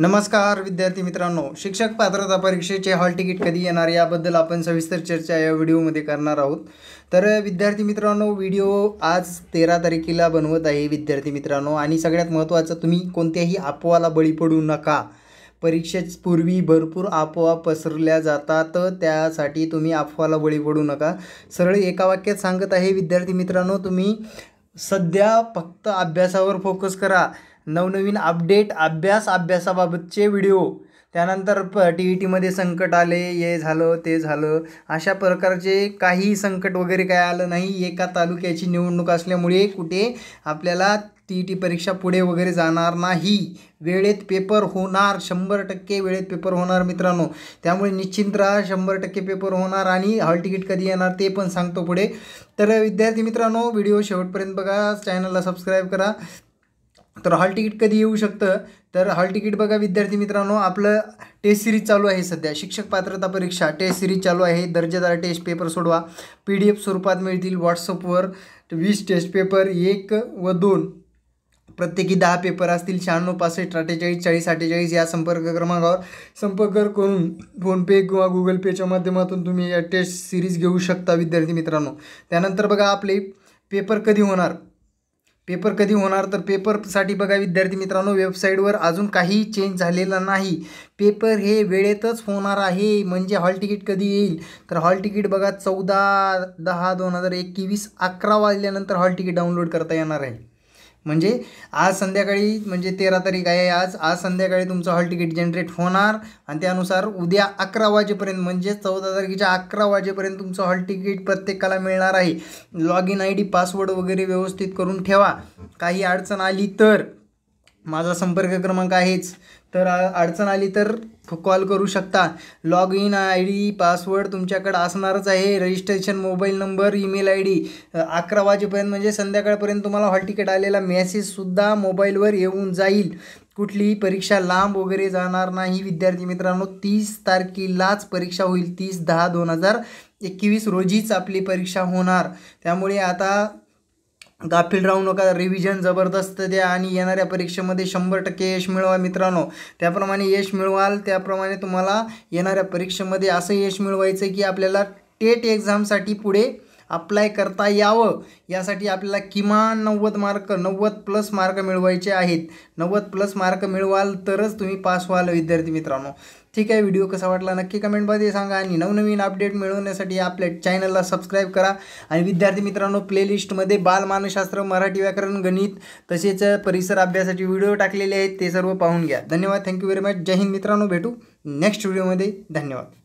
नमस्कार विद्यार्थी मित्रांनो शिक्षक पात्रता परीक्षेचे हॉल तिकीट कधी येणार याबद्दल आपण सविस्तर चर्चा या व्हिडिओमध्ये करणार आहोत तर विद्यार्थी मित्रांनो व्हिडिओ आज तेरा तारखेला बनवत आहे विद्यार्थी मित्रांनो आणि सगळ्यात महत्त्वाचं तुम्ही कोणत्याही अफवाला बळी पडू नका परीक्षेपूर्वी भरपूर अफवा पसरल्या जातात त्यासाठी तुम्ही अफवाला बळी पडू नका सरळ एका वाक्यात सांगत आहे विद्यार्थी मित्रांनो तुम्ही सध्या फक्त अभ्यासावर फोकस करा नवनवीन अपडेट अभ्यास अभ्यासाबाबतचे व्हिडिओ त्यानंतर प टी ई e टीमध्ये संकट आले हे झालं ते झालं अशा प्रकारचे काही संकट वगैरे काय आलं नाही एका तालुक्याची निवडणूक असल्यामुळे कुठे आपल्याला टी ई टी परीक्षा पुढे वगैरे जाणार नाही वेळेत पेपर होणार शंभर टक्के वेळेत पेपर होणार मित्रांनो त्यामुळे निश्चिंत राहा शंभर टक्के पेपर होणार आणि हॉल तिकीट कधी येणार ते पण सांगतो पुढे तर विद्यार्थी मित्रांनो व्हिडिओ शेवटपर्यंत बघा चॅनलला सबस्क्राईब करा तर हॉल तिकीट कधी येऊ शकतं तर हॉल तिकीट बघा विद्यार्थी मित्रांनो आपलं टेस्ट सिरीज चालू आहे सध्या शिक्षक पात्रता परीक्षा टेस्ट सिरीज चालू आहे दर्जेदार टेस्ट पेपर सोडवा पी डी एफ स्वरूपात मिळतील व्हॉट्सअपवर वीस टेस्ट पेपर एक व दोन प्रत्येकी दहा पेपर असतील शहाण्णव पासष्ट अठ्ठेचाळीस चाळीस अठ्ठेचाळीस या संपर्क क्रमांकावर संपर्क करून फोनपे किंवा गुगल पेच्या माध्यमातून तुम्ही या टेस्ट सिरीज घेऊ शकता विद्यार्थी मित्रांनो त्यानंतर बघा आपले पेपर कधी होणार पेपर कधी होणार तर पेपरसाठी बघा विद्यार्थी मित्रांनो वेबसाईटवर अजून काही चेंज झालेला नाही पेपर हे वेळेतच होणार आहे म्हणजे हॉल तिकीट कधी येईल तर हॉल तिकीट बघा चौदा दहा दोन हजार एकवीस अकरा वाजल्यानंतर हॉल तिकीट डाउनलोड करता येणार आहे म्हणजे आज संध्याकाळी म्हणजे तेरा तारीख आहे आज आज संध्याकाळी तुमचं हॉल तिकीट जनरेट होणार आणि त्यानुसार उद्या अकरा वाजेपर्यंत म्हणजे चौदा तारखेच्या अकरा वाजेपर्यंत तुमचं हॉल तिकीट प्रत्येकाला मिळणार आहे log in I D password वगैरे व्यवस्थित करून ठेवा काही अडचण आली तर माझा संपर्क क्रमांक आहेच तर अडचण आली तर कॉल करू शकता log in I D password तुमच्याकडं असणारच आहे registration mobile number email I D अकरा वाजेपर्यंत म्हणजे संध्याकाळपर्यंत तुम्हाला हॉल तिकीट आलेला मेसेजसुद्धा मोबाईलवर येऊन जाईल कुठलीही परीक्षा लांब वगैरे जाणार नाही विद्यार्थी मित्रांनो तीस तारखेलाच परीक्षा होईल तीस दहा दोन हजार एकवीस रोजीच आपली परीक्षा होणार त्यामुळे आता गाफिल राहू नका रिव्हिजन जबरदस्त द्या आणि येणाऱ्या परीक्षेमध्ये शंभर टक्के यश मिळवा मित्रांनो त्याप्रमाणे यश मिळवाल त्याप्रमाणे तुम्हाला येणाऱ्या परीक्षेमध्ये असं यश मिळवायचं की आपल्याला टेट एक्झामसाठी पुढे अप्लाय करता यावं यासाठी आपल्याला किमान नव्वद मार्क नव्वद प्लस मार्क मिळवायचे आहेत नव्वद प्लस मार्क मिळवाल तरच तुम्ही पास व्हाल विद्यार्थी मित्रांनो ठीक आहे व्हिडिओ कसा वाटला नक्की कमेंटमध्ये सांगा आणि नवनवीन अपडेट मिळवण्यासाठी आपल्या चॅनलला सबस्क्राईब करा आणि विद्यार्थी मित्रांनो प्लेलिस्टमध्ये बालमानशास्त्र मराठी व्याकरण गणित तसेच परिसर अभ्यासाचे व्हिडिओ टाकलेले आहेत ते सर्व पाहून घ्या धन्यवाद थँक्यू व्हेरी मच जय हिंद मित्रांनो भेटू नेक्स्ट व्हिडिओमध्ये धन्यवाद